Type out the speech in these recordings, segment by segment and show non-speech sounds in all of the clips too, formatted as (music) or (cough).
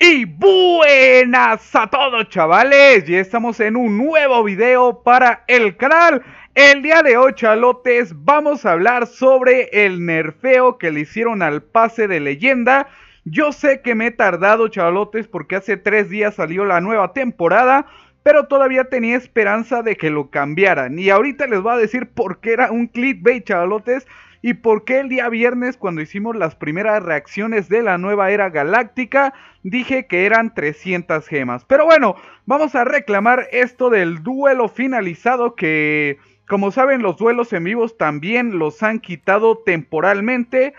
Y buenas a todos chavales, ya estamos en un nuevo video para el canal El día de hoy chalotes vamos a hablar sobre el nerfeo que le hicieron al pase de leyenda Yo sé que me he tardado chalotes porque hace tres días salió la nueva temporada pero todavía tenía esperanza de que lo cambiaran. Y ahorita les voy a decir por qué era un clickbait, chavalotes y por qué el día viernes cuando hicimos las primeras reacciones de la nueva era galáctica dije que eran 300 gemas. Pero bueno, vamos a reclamar esto del duelo finalizado que como saben los duelos en vivos también los han quitado temporalmente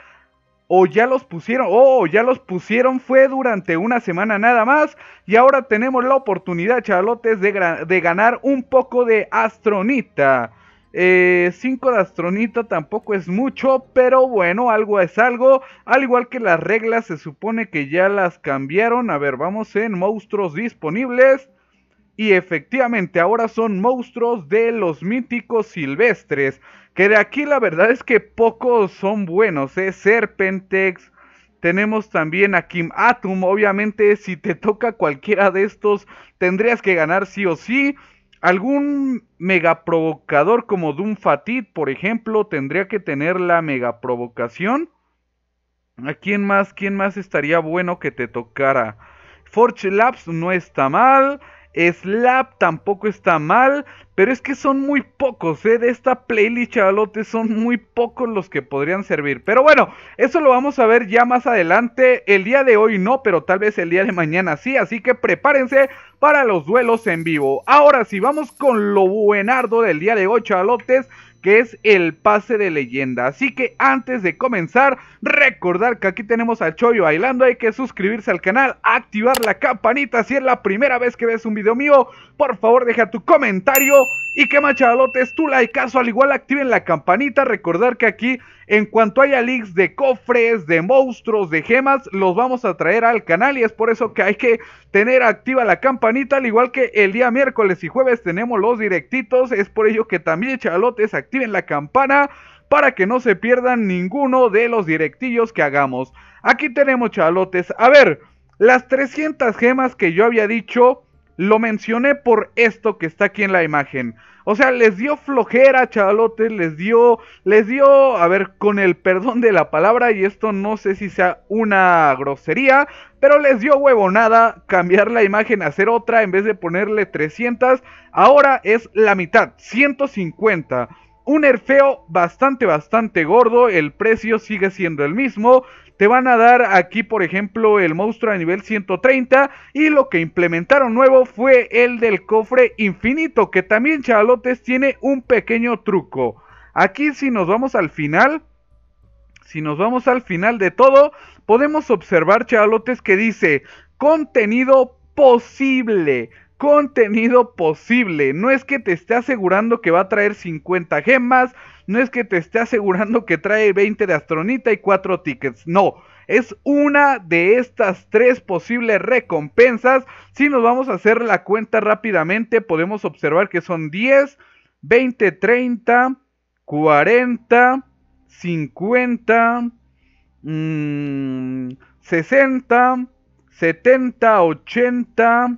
o ya los pusieron, o ya los pusieron fue durante una semana nada más y ahora tenemos la oportunidad, Chalotes de, de ganar un poco de astronita. 5 eh, de astronita tampoco es mucho, pero bueno, algo es algo. Al igual que las reglas, se supone que ya las cambiaron. A ver, vamos en monstruos disponibles. Y efectivamente, ahora son monstruos de los míticos silvestres. Que de aquí la verdad es que pocos son buenos, ¿eh? Serpentex. Tenemos también a Kim Atom Obviamente, si te toca cualquiera de estos, tendrías que ganar sí o sí. Algún megaprovocador como Doom Fatid, por ejemplo, tendría que tener la megaprovocación. ¿A quién más? ¿Quién más estaría bueno que te tocara? Forge Labs no está mal. Slap tampoco está mal, pero es que son muy pocos, ¿eh? De esta playlist, chalotes, son muy pocos los que podrían servir. Pero bueno, eso lo vamos a ver ya más adelante. El día de hoy no, pero tal vez el día de mañana sí, así que prepárense para los duelos en vivo. Ahora sí, vamos con lo buenardo del día de hoy, chavalotes que es el pase de leyenda. Así que antes de comenzar, recordar que aquí tenemos a Choyo bailando, hay que suscribirse al canal, activar la campanita si es la primera vez que ves un video mío, por favor deja tu comentario y que más tú la tu caso. al igual activen la campanita, recordar que aquí en cuanto haya leaks de cofres, de monstruos, de gemas, los vamos a traer al canal y es por eso que hay que tener activa la campanita, al igual que el día miércoles y jueves tenemos los directitos, es por ello que también chavalotes activen la campana para que no se pierdan ninguno de los directillos que hagamos. Aquí tenemos chalotes, a ver, las 300 gemas que yo había dicho lo mencioné por esto que está aquí en la imagen. O sea, les dio flojera, chavalotes, les dio, les dio, a ver, con el perdón de la palabra, y esto no sé si sea una grosería, pero les dio huevonada cambiar la imagen, hacer otra, en vez de ponerle 300, ahora es la mitad, 150 un herfeo bastante, bastante gordo. El precio sigue siendo el mismo. Te van a dar aquí, por ejemplo, el monstruo a nivel 130 y lo que implementaron nuevo fue el del cofre infinito, que también chavalotes tiene un pequeño truco. Aquí si nos vamos al final, si nos vamos al final de todo, podemos observar chavalotes que dice contenido posible contenido posible. No es que te esté asegurando que va a traer 50 gemas, no es que te esté asegurando que trae 20 de astronita y 4 tickets, no. Es una de estas tres posibles recompensas. Si nos vamos a hacer la cuenta rápidamente, podemos observar que son 10, 20, 30, 40, 50, 60, 70, 80,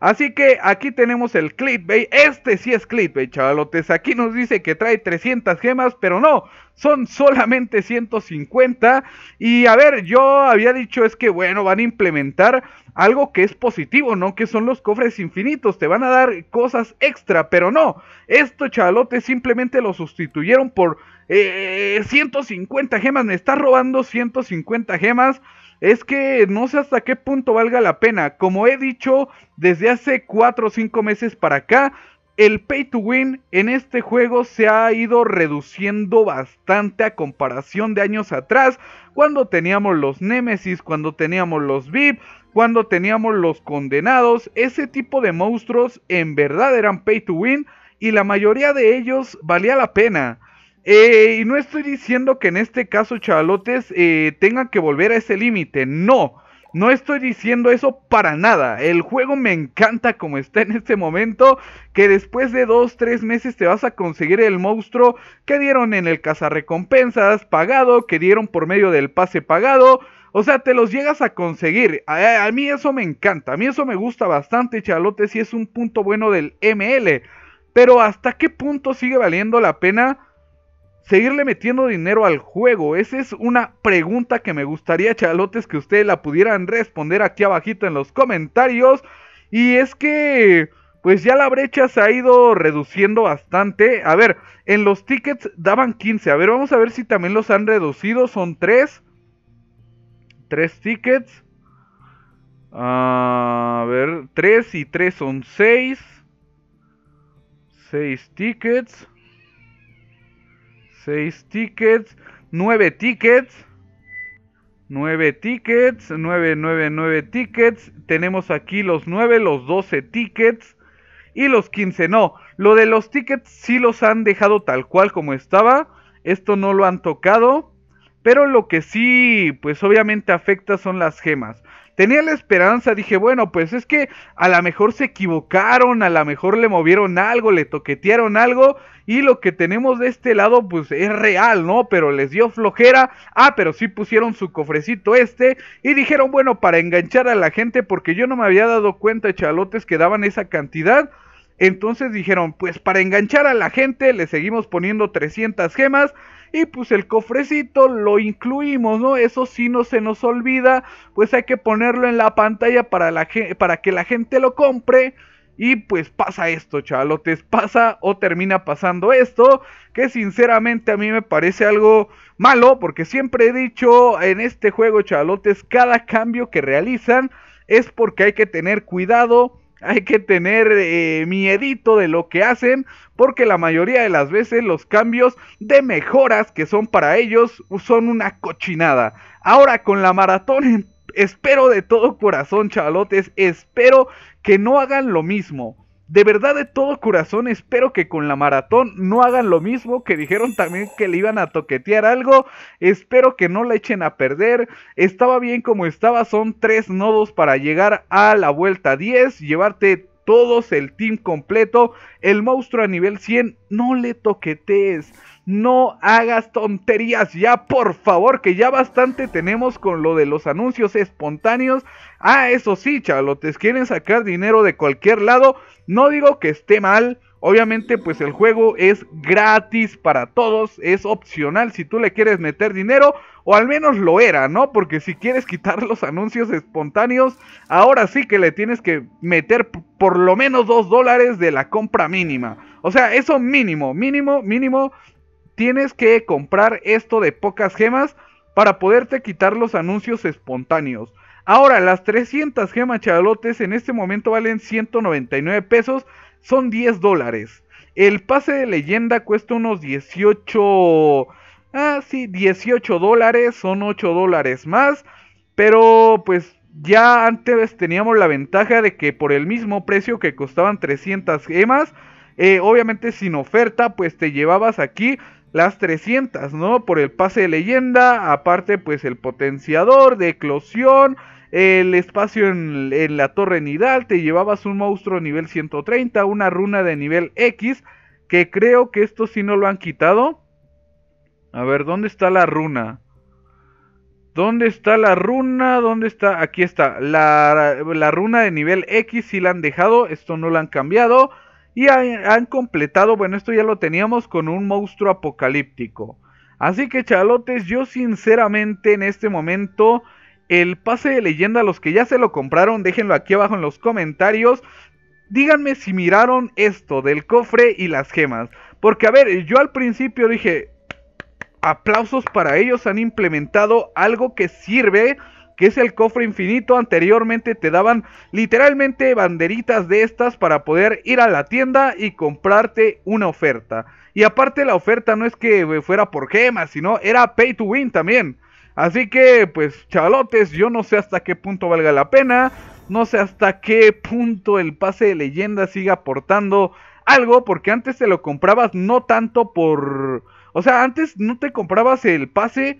Así que aquí tenemos el clickbait. Este sí es clickbait, chavalotes. Aquí nos dice que trae 300 gemas, pero no, son solamente 150. Y a ver, yo había dicho es que bueno, van a implementar algo que es positivo, ¿no? Que son los cofres infinitos, te van a dar cosas extra, pero no. Esto, chavalotes, simplemente lo sustituyeron por 150 eh, gemas. Me está robando 150 gemas es que no sé hasta qué punto valga la pena. Como he dicho desde hace 4 o 5 meses para acá, el pay to win en este juego se ha ido reduciendo bastante a comparación de años atrás, cuando teníamos los Nemesis, cuando teníamos los VIP, cuando teníamos los condenados, ese tipo de monstruos en verdad eran pay to win y la mayoría de ellos valía la pena. Eh, y no estoy diciendo que en este caso, chavalotes, tenga eh, tengan que volver a ese límite. No, no estoy diciendo eso para nada. El juego me encanta como está en este momento. Que después de dos, tres meses te vas a conseguir el monstruo que dieron en el cazarrecompensas pagado, que dieron por medio del pase pagado. O sea, te los llegas a conseguir. A, mí eso me encanta. A mí eso me gusta bastante, chalotes. Y es un punto bueno del ML. Pero ¿hasta qué punto sigue valiendo la pena? seguirle metiendo dinero al juego? Esa es una pregunta que me gustaría, chalotes, que ustedes la pudieran responder aquí abajito en los comentarios. Y es que, pues ya la brecha se ha ido reduciendo bastante. A ver, en los tickets daban 15. A ver, vamos a ver si también los han reducido. Son 3. 3 tickets. a ver, 3 y 3 son 6. 6 tickets. 6 tickets, 9 tickets. 9 tickets, 9, 9, 9 tickets. Tenemos aquí los 9, los 12 tickets y los 15. No, lo de los tickets sí los han dejado tal cual como estaba. Esto no lo han tocado. Pero lo que sí, pues obviamente afecta son las gemas tenía la esperanza, dije, bueno, pues es que a lo mejor se equivocaron, a lo mejor le movieron algo, le toquetearon algo y lo que tenemos de este lado pues es real, ¿no? Pero les dio flojera, ah, pero sí pusieron su cofrecito este y dijeron, bueno, para enganchar a la gente porque yo no me había dado cuenta, chalotes, que daban esa cantidad. Entonces dijeron, pues para enganchar a la gente le seguimos poniendo 300 gemas y pues el cofrecito lo incluimos, ¿no? Eso sí no se nos olvida, pues hay que ponerlo en la pantalla para, la, para que la gente lo compre. Y pues pasa esto, chalotes, pasa o termina pasando esto, que sinceramente a mí me parece algo malo, porque siempre he dicho en este juego, chalotes, cada cambio que realizan es porque hay que tener cuidado hay que tener eh, miedito de lo que hacen, porque la mayoría de las veces los cambios de mejoras que son para ellos son una cochinada. Ahora con la maratón, (laughs) espero de todo corazón, chavalotes, espero que no hagan lo mismo. De verdad, de todo corazón, espero que con la maratón no hagan lo mismo, que dijeron también que le iban a toquetear algo. Espero que no la echen a perder. Estaba bien como estaba, son tres nodos para llegar a la vuelta 10, llevarte todos, el team completo. El monstruo a nivel 100, no le toquetees. No hagas tonterías ya, por favor, que ya bastante tenemos con lo de los anuncios espontáneos. Ah, eso sí, Te quieren sacar dinero de cualquier lado. No digo que esté mal, Obviamente, pues el juego es gratis para todos, es opcional si tú le quieres meter dinero, o al menos lo era, ¿no? Porque si quieres quitar (laughs) los anuncios espontáneos, ahora sí que le tienes que meter por lo menos 2 dólares de la compra mínima. O sea, eso mínimo, mínimo, mínimo, tienes que comprar esto de pocas gemas para poderte quitar los anuncios espontáneos. Ahora, las 300 gemas chalotes en este momento valen 199 pesos son 10 dólares. El pase de leyenda cuesta unos 18... Ah, sí, 18 dólares, son 8 dólares más. Pero pues ya antes teníamos la ventaja de que por el mismo precio que costaban 300 gemas, eh, obviamente sin oferta, pues te llevabas aquí las 300, ¿no? Por el pase de leyenda, aparte pues el potenciador de eclosión, el espacio en, la torre nidal, te llevabas un monstruo nivel 130, una runa de nivel X, que creo que esto sí no lo han quitado. A ver, ¿dónde está la runa? ¿Dónde está la runa? ¿Dónde está? Aquí está. La, runa de nivel X sí la han dejado. Esto no la han cambiado. Y han, completado. Bueno, esto ya lo teníamos con un monstruo apocalíptico. Así que chalotes, yo sinceramente en este momento el pase de leyenda. Los que ya se lo compraron, déjenlo aquí abajo en los comentarios. Díganme si miraron esto del cofre y las gemas. Porque a ver, yo al principio dije, aplausos para ellos, han implementado algo que sirve que es el cofre infinito. Anteriormente te daban literalmente banderitas de estas para poder ir a la tienda y comprarte una oferta. Y aparte la oferta no es que fuera por gemas, sino era pay to win también. Así que, pues, chavalotes, yo no sé hasta qué punto valga la pena. No sé hasta qué punto el pase de leyenda siga aportando algo, porque antes te lo comprabas no tanto por... O sea, antes no te comprabas el pase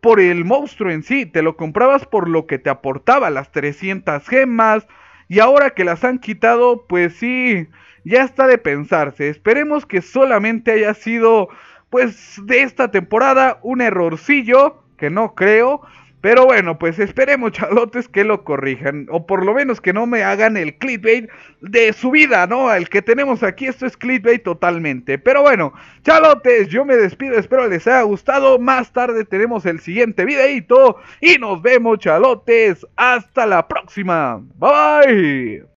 por el monstruo en sí, te lo comprabas por lo que te aportaba, las 300 gemas. Y ahora que las han quitado, pues sí, ya está de pensarse. Esperemos que solamente haya sido, pues, de esta temporada un errorcillo que no creo. Pero bueno, pues esperemos, (laughs) chalotes, que lo corrijan. O por lo menos que no me hagan el clickbait de su vida, ¿no? El que tenemos aquí, esto es clickbait totalmente. Pero bueno, chalotes, yo me despido. Espero les haya gustado. Más tarde tenemos el siguiente videito. Y nos vemos, chalotes. Hasta la próxima. Bye.